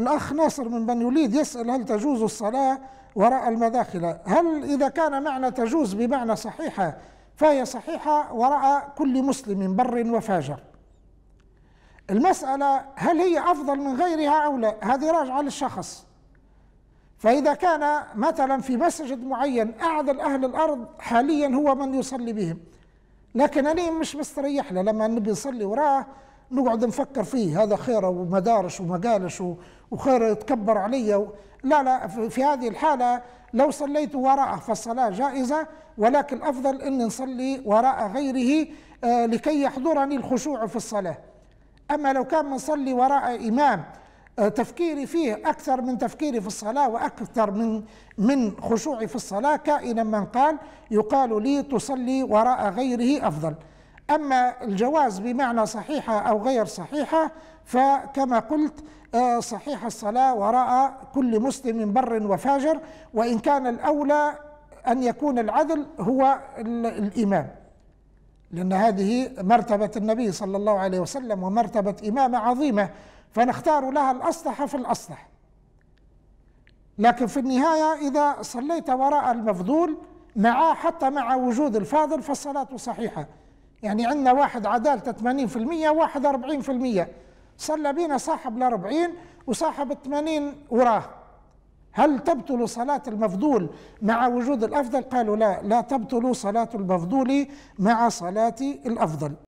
الأخ ناصر من بن يوليد يسأل هل تجوز الصلاة وراء المداخل هل إذا كان معنى تجوز بمعنى صحيحة فهي صحيحة وراء كل مسلم بر وفاجر المسألة هل هي أفضل من غيرها أو لا هذه راجعة للشخص فإذا كان مثلا في مسجد معين أعدل أهل الأرض حاليا هو من يصلي بهم لكن أنا مش مستريح له لما نبي نصلي وراه نقعد نفكر فيه هذا خيره ومدارس ومقالش وخيره يتكبر علي لا لا في هذه الحالة لو صليت وراءه فالصلاة جائزة ولكن الأفضل أن نصلي وراء غيره آه، لكي يحضرني الخشوع في الصلاة أما لو كان نصلي وراء إمام آه، تفكيري فيه أكثر من تفكيري في الصلاة وأكثر من من خشوعي في الصلاة كائنا من قال يقال لي تصلي وراء غيره أفضل أما الجواز بمعنى صحيحة أو غير صحيحة فكما قلت آه، صحيح الصلاة وراء كل مسلم بر وفاجر وإن كان الأولى أن يكون العدل هو الإمام لأن هذه مرتبة النبي صلى الله عليه وسلم ومرتبة إمامة عظيمة فنختار لها الأصلح في الأصلح لكن في النهاية إذا صليت وراء المفضول معاه حتى مع وجود الفاضل فالصلاة صحيحة يعني عندنا واحد عدالته 80% واحد 40% صلى بينا صاحب ال 40 وصاحب ال 80 وراه هل تبطل صلاة المفضول مع وجود الأفضل؟ قالوا لا لا تبطل صلاة المفضول مع صلاة الأفضل